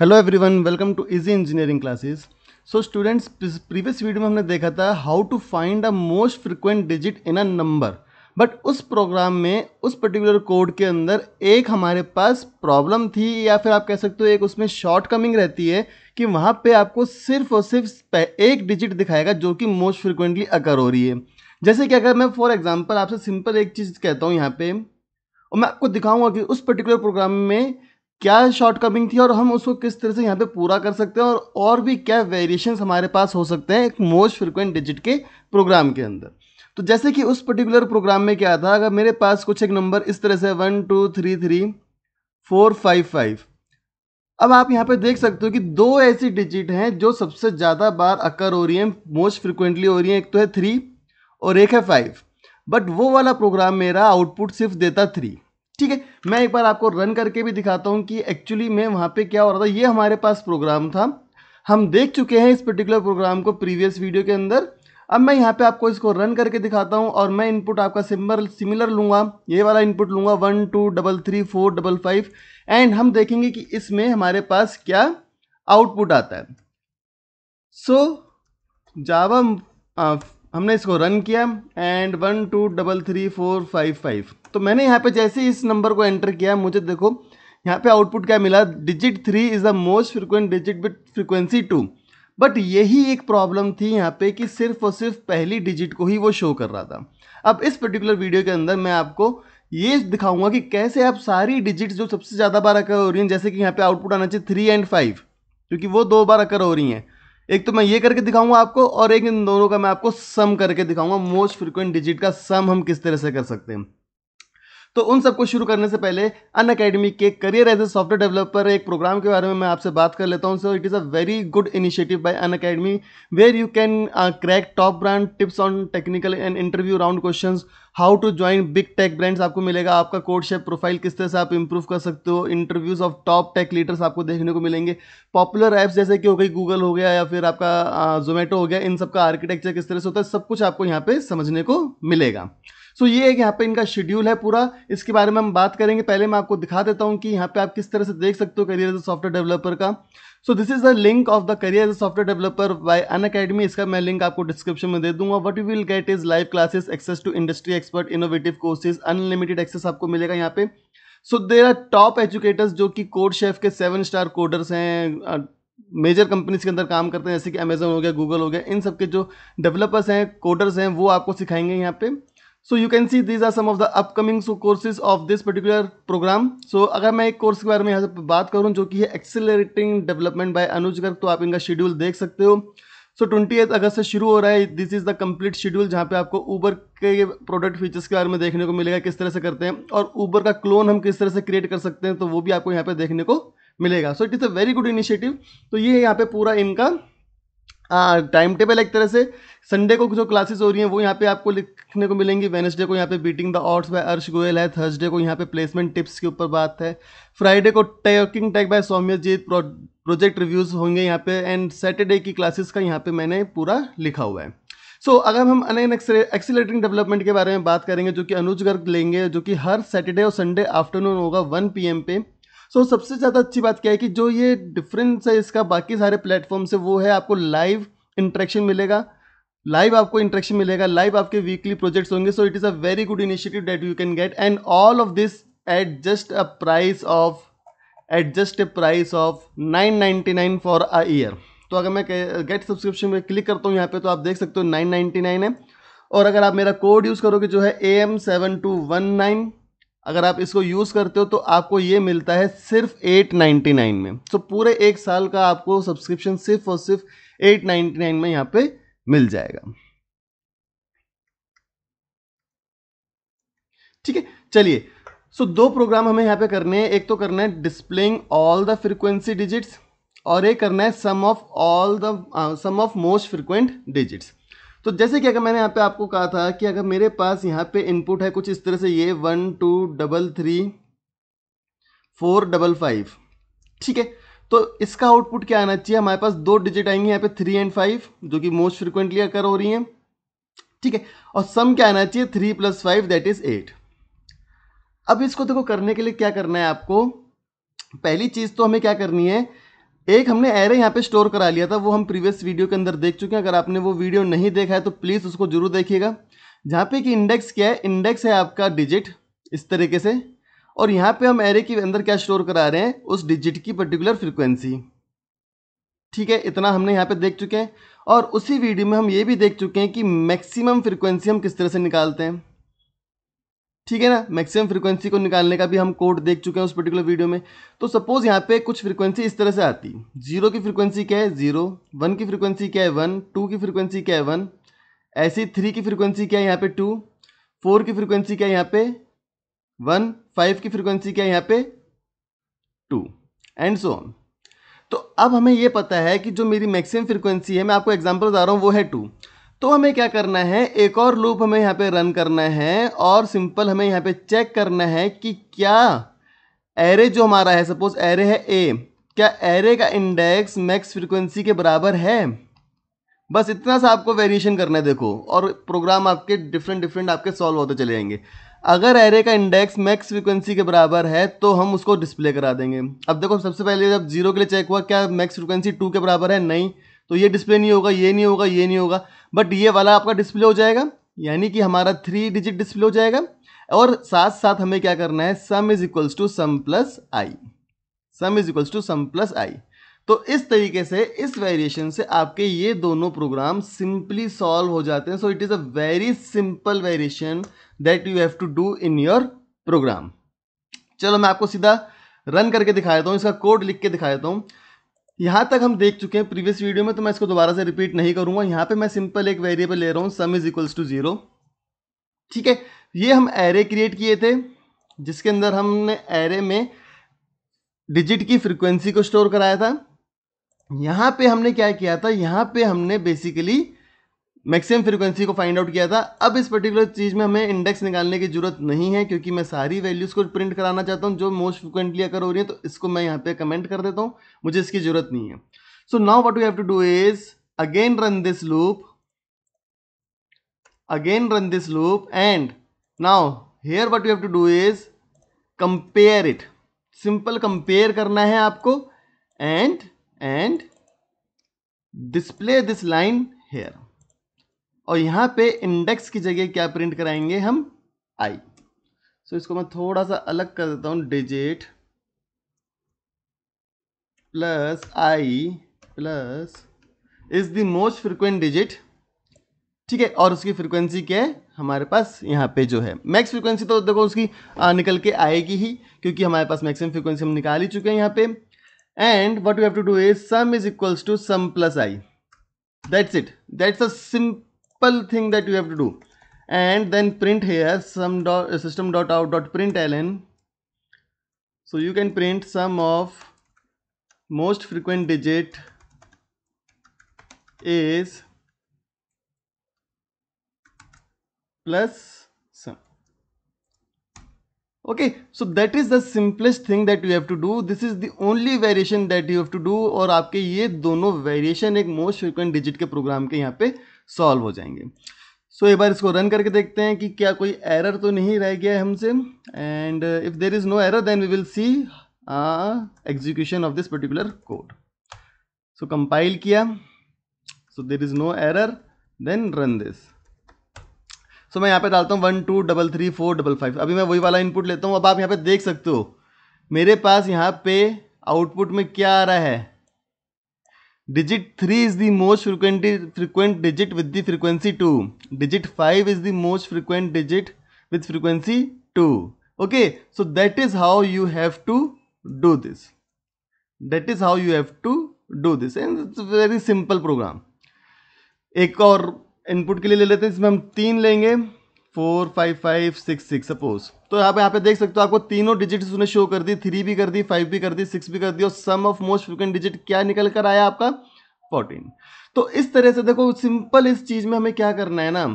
Hello everyone welcome to easy engineering classes so students previous video में हमने देखा था how to find a most frequent digit in a number but उस program में उस particular code के अंदर एक हमारे पास प्रॉब्लम थी या फिर आप कह सकते हो एक उसमें शॉर्ट कमिंग रहती है कि वहाँ पर आपको सिर्फ और सिर्फ एक डिजिट दिखाएगा जो कि मोस्ट फ्रिक्वेंटली अकर हो रही है जैसे कि अगर मैं फॉर एग्जाम्पल आपसे सिंपल एक चीज़ कहता हूँ यहाँ पर और मैं आपको दिखाऊंगा कि उस पर्टिकुलर प्रोग्राम में क्या शॉर्टकमिंग थी और हम उसको किस तरह से यहाँ पे पूरा कर सकते हैं और और भी क्या वेरिएशन हमारे पास हो सकते हैं एक मोस्ट फ्रिक्वेंट डिजिट के प्रोग्राम के अंदर तो जैसे कि उस पर्टिकुलर प्रोग्राम में क्या था अगर मेरे पास कुछ एक नंबर इस तरह से one two three three four five five अब आप यहाँ पे देख सकते हो कि दो ऐसी डिजिट हैं जो सबसे ज़्यादा बार अकर हो रही हैं मोस्ट फ्रिक्वेंटली हो रही हैं एक तो है थ्री और एक है फाइव बट वो वाला प्रोग्राम मेरा आउटपुट सिर्फ देता थ्री ठीक है मैं एक बार आपको रन करके भी दिखाता हूँ कि एक्चुअली में वहाँ पे क्या हो रहा था ये हमारे पास प्रोग्राम था हम देख चुके हैं इस पर्टिकुलर प्रोग्राम को प्रीवियस वीडियो के अंदर अब मैं यहाँ पे आपको इसको रन करके दिखाता हूँ और मैं इनपुट आपका सिम्बर सिमिलर लूँगा ये वाला इनपुट लूँगा one two double three four double five and हम देखेंगे कि इसमें हमारे पास क्या आउटपुट आता है सो जावा हमने इसको रन किया and one two double three four five five तो मैंने यहाँ पे जैसे ही इस नंबर को एंटर किया मुझे देखो यहाँ पे आउटपुट क्या मिला digit three is the most frequent digit with frequency two but यही एक प्रॉब्लम थी यहाँ पे कि सिर्फ और सिर्फ पहली डिजिट को ही वो शो कर रहा था अब इस पर्टिकुलर वीडियो के अंदर मैं आपको ये दिखाऊंगा कि कैसे आप सारी डिजिट्स जो सबसे ज़्यादा बार अकर हो रही हैं जैसे कि यहाँ पे आउटपुट आना चाहिए थ्री एंड फाइव क्योंकि वो दो बार अकर हो रही हैं एक तो मैं ये करके दिखाऊंगा आपको और एक इन दोनों का मैं आपको सम करके दिखाऊंगा मोस्ट फ्रिक्वेंट डिजिट का सम हम किस तरह से कर सकते हैं तो उन सबको शुरू करने से पहले अन अकेडमी के career as a software developer एक प्रोग्राम के बारे में मैं आपसे बात कर लेता हूँ so it is a very good initiative by Unacademy where you can crack top brand tips on technical and interview round question how to join big tech brands आपको मिलेगा आपका कोड शेप प्रोफाइल किस तरह से आप improve कर सकते हो interviews of top tech leaders आपको देखने को मिलेंगे पॉपुलर ऐप्स जैसे कि हो गई गूगल हो गया या फिर आपका जोमेटो uh, हो गया इन सबका आर्किटेक्चर किस तरह से होता है सब कुछ आपको यहाँ पे समझने को मिलेगा सो ये है कि यहाँ पे इनका शेड्यूल है पूरा इसके बारे में हम बात करेंगे पहले मैं आपको दिखा देता हूँ कि यहाँ पे आप किस तरह से देख सकते हो करियर सॉफ्टवेयर डेवलपर का so this is the link of the career as software developer by Unacademy इसका मैं लिंक आपको डिस्क्रिप्शन में दे दूंगा what you will get is live classes access to industry expert innovative courses unlimited access आपको मिलेगा यहाँ पे so there are top educators जो कि कोड शेफ के सेवन स्टार कोडर्स हैं मेजर कंपनीज के अंदर काम करते हैं जैसे कि अमेजन हो गया गूगल हो गया इन सब के जो डेवलपर्स हैं कोडर्स हैं वो आपको सिखाएंगे यहाँ पे so you can see these are some of the upcoming so courses of this particular program so अगर मैं एक कोर्स के बारे में यहाँ से बात करूँ जो कि है accelerating development by Anuj Garg तो आप इनका शेड्यूल देख सकते हो सो ट्वेंटी अगस्त से शुरू हो रहा है this is the complete schedule जहाँ पे आपको ऊबर के प्रोडक्ट फीचर्स के बारे में देखने को मिलेगा किस तरह से करते हैं और ऊबर का क्लोन हम किस तरह से क्रिएट कर सकते हैं तो वो भी आपको यहाँ पे देखने को मिलेगा so it is a very good initiative तो ये यहाँ पे पूरा इनका टाइम हाँ, टेबल एक तरह से संडे को जो क्लासेस हो रही हैं वो यहाँ पे आपको लिखने को मिलेंगी वेनसडे को यहाँ पे बीटिंग द ऑर्ट्स बाय अर्श गोयल है थर्सडे को यहाँ पे प्लेसमेंट टिप्स के ऊपर बात है फ्राइडे को taking tech by Soumyajit project reviews होंगे यहाँ पे एंड सैटरडे की क्लासेस का यहाँ पे मैंने पूरा लिखा हुआ है सो so, अगर हम अन एक्सीटिंग डेवलपमेंट के बारे में बात करेंगे जो कि अनुज गर्ग लेंगे जो कि हर सैटरडे और संडे आफ्टरनून होगा वन पी पे सो so, सबसे ज़्यादा अच्छी बात क्या है कि जो ये डिफरेंस है इसका बाकी सारे प्लेटफॉर्म से वो है आपको लाइव इंट्रैक्शन मिलेगा लाइव आपको इंट्रैक्शन मिलेगा लाइव आपके वीकली प्रोजेक्ट्स होंगे so it is a very good initiative that you can get and all of this at just a price of at just a price of nine ninety nine for a year तो अगर मैं get subscription में click करता हूँ यहाँ पे तो आप देख सकते हो नाइन नाइन्टी नाइन है और अगर आप मेरा कोड यूज़ करोगे जो है A M seven two one nine अगर आप इसको यूज़ करते हो तो आपको ये मिलता है सिर्फ एट नाइन्टी नाइन में तो so, पूरे एक साल का आपको सब्सक्रिप्शन सिर्फ और सिर्फ एट नाइन्टी नाइन में यहाँ पे मिल जाएगा ठीक है चलिए सो so, दो प्रोग्राम हमें यहाँ पे करने हैं एक तो करना है displaying all the frequency digits और एक करना है sum of all the sum of most frequent digits तो जैसे कि अगर मैंने यहाँ पे आपको कहा था कि अगर मेरे पास यहाँ पे इनपुट है कुछ इस तरह से ये one two double three four double five ठीक है तो इसका आउटपुट क्या आना चाहिए हमारे पास दो डिजिट आएंगे यहाँ पे थ्री एंड फाइव जो कि मोस्ट फ्रिक्वेंटली अकर हो रही हैं ठीक है और सम क्या आना चाहिए three plus five that is eight अब इसको देखो करने के लिए क्या करना है आपको पहली चीज़ तो हमें क्या करनी है एक हमने एरे यहाँ पे स्टोर करा लिया था वो हम प्रीवियस वीडियो के अंदर देख चुके हैं अगर आपने वो वीडियो नहीं देखा है तो प्लीज़ उसको जरूर देखिएगा जहाँ पे कि इंडेक्स क्या है इंडेक्स है आपका डिजिट इस तरीके से और यहाँ पे हम एरे के अंदर क्या स्टोर करा रहे हैं उस डिजिट की पर्टिकुलर फ्रिक्वेंसी ठीक है इतना हमने यहाँ पे देख चुके हैं और उसी वीडियो में हम ये भी देख चुके हैं कि मैक्सिमम फ्रिक्वेंसी हम किस तरह से निकालते हैं ठीक है ना मैक्सिमम फ्रीक्वेंसी को निकालने का भी हम कोड देख चुके हैं उस पर्टिकुलर वीडियो में तो सपोज यहाँ पे कुछ फ्रीक्वेंसी इस तरह से आती जीरो की फ्रीक्वेंसी क्या है जीरो वन की फ्रीक्वेंसी क्या है वन टू की फ्रीक्वेंसी क्या है वन ऐसी थ्री की फ्रीक्वेंसी क्या है यहाँ पे टू फोर की फ्रीक्वेंसी क्या है यहाँ पे वन फाइव की फ्रीक्वेंसी क्या है यहाँ पे टू एंड सो ऑन तो अब हमें यह पता है कि जो मेरी मैक्सिमम फ्रीक्वेंसी है मैं आपको एग्जाम्पल बता रहा हूँ वो है टू तो हमें क्या करना है एक और लूप हमें यहाँ पे रन करना है और सिंपल हमें यहाँ पे चेक करना है कि क्या एरे जो हमारा है सपोज एरे है ए क्या एरे का इंडेक्स मैक्स फ्रीक्वेंसी के बराबर है बस इतना सा आपको वेरिएशन करना है देखो और प्रोग्राम आपके डिफरेंट डिफरेंट आपके सॉल्व होते चले जाएंगे अगर एरे का इंडेक्स मैक्स फ्रीक्वेंसी के बराबर है तो हम उसको डिस्प्ले करा देंगे अब देखो सबसे पहले जब जीरो के लिए चेक हुआ क्या मैक्स फ्रिक्वेंसी टू के बराबर है नहीं तो ये डिस्प्ले नहीं होगा ये नहीं होगा ये नहीं होगा बट ये वाला आपका डिस्प्ले हो जाएगा यानी कि हमारा थ्री डिजिट डिस्प्ले हो जाएगा और साथ साथ हमें क्या करना है sum is equals to sum plus I sum is equals to sum plus I तो इस तरीके से इस वेरिएशन से आपके ये दोनों प्रोग्राम सिंपली सॉल्व हो जाते हैं so it is a very simple variation that you have to do in your program चलो मैं आपको सीधा रन करके दिखा देता हूँ इसका कोड लिख के दिखा देता हूँ यहाँ तक हम देख चुके हैं प्रीवियस वीडियो में तो मैं इसको दोबारा से रिपीट नहीं करूँगा यहाँ पे मैं सिंपल एक वेरिएबल ले रहा हूँ sum is equals to zero ठीक है ये हम एरे क्रिएट किए थे जिसके अंदर हमने एरे में डिजिट की फ्रिक्वेंसी को स्टोर कराया था यहाँ पे हमने क्या किया था यहाँ पे हमने बेसिकली मैक्सिमम फ्रीक्वेंसी को फाइंड आउट किया था अब इस पर्टिकुलर चीज़ में हमें इंडेक्स निकालने की जरूरत नहीं है क्योंकि मैं सारी वैल्यूज़ को प्रिंट कराना चाहता हूँ जो मोस्ट फ्रिक्वेंटली अगर हो रही है तो इसको मैं यहाँ पे कमेंट कर देता हूँ मुझे इसकी ज़रूरत नहीं है so now what you have to do is again run this loop again run this loop and now here what you have to do is compare it simple compare करना है आपको and and display this line here और यहाँ पे index की जगह क्या print कराएंगे हम आई सो so इसको मैं थोड़ा सा अलग कर देता हूँ digit plus I plus is the most frequent digit ठीक है और उसकी फ्रिक्वेंसी क्या है हमारे पास यहाँ पे जो है मैक्स फ्रिक्वेंसी तो देखो उसकी आ, निकल के आएगी ही क्योंकि हमारे पास मैक्सिमम फ्रिक्वेंसी हम निकाल ही चुके हैं यहाँ पे and what you have to do is sum is equals to sum plus I that's it that's a simple simple thing that you have to do and then print here some dot, uh, system dot out dot println so you can print sum of most frequent digit is plus sum okay so that is the simplest thing that you have to do this is the only variation that you have to do और aapke ye dono variation ek most frequent digit ke program ke yahan pe solve हो जाएंगे सो so, एक बार इसको run करके देखते हैं कि क्या कोई एरर तो नहीं रह गया है हमसे and if there is no error then we will see execution of this particular code so compile किया so there is no error then run this so मैं यहाँ पे डालता हूँ one two double three four double five अभी मैं वही वाला इनपुट लेता हूँ अब आप यहाँ पे देख सकते हो मेरे पास यहाँ पे आउटपुट में क्या आ रहा है Digit 3 is the most frequently frequent digit with the frequency 2. Digit 5 is the most frequent digit with frequency 2. Okay, so that is how you have to do this. That is how you have to do this. And it's a very simple program. एक और input के लिए ले लेते हैं इसमें हम तीन लेंगे four five five six six suppose तो यहाँ पे यहाँ पे देख सकते हो आपको तीनों डिजिट उसने शो कर दी थ्री भी कर दी फाइव भी कर दी सिक्स भी कर दी और sum of most frequent digit क्या निकल कर आया आपका फोर्टीन तो इस तरह से देखो सिंपल इस चीज़ में हमें क्या करना है ना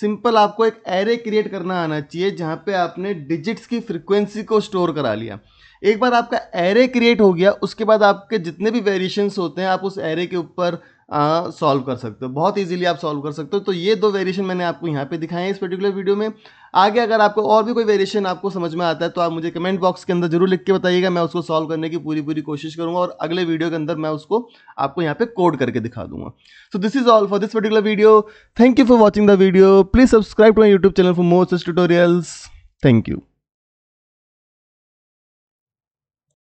सिंपल आपको एक एरे क्रिएट करना आना चाहिए जहाँ पे आपने डिजिट्स की फ्रिक्वेंसी को स्टोर करा लिया एक बार आपका एरे क्रिएट हो गया उसके बाद आपके जितने भी वेरिएशंस होते हैं आप उस एरे के ऊपर सॉल्व कर सकते हो बहुत इजीली आप सॉल्व कर सकते हो तो ये दो वेरिएशन मैंने आपको यहाँ पे दिखाए हैं इस पर्टिकुलर वीडियो में आगे अगर आपको और भी कोई वेरिएशन आपको समझ में आता है तो आप मुझे कमेंट बॉक्स के अंदर जरूर लिख के बताइएगा मैं उसको सॉल्व करने की पूरी पूरी कोशिश करूंगा और अगले वीडियो के अंदर मैं उसको आपको यहाँ पे कोड करके दिखा दूंगा so this is all for this particular video thank you for watching the video please subscribe to my YouTube channel for more such tutorials thank you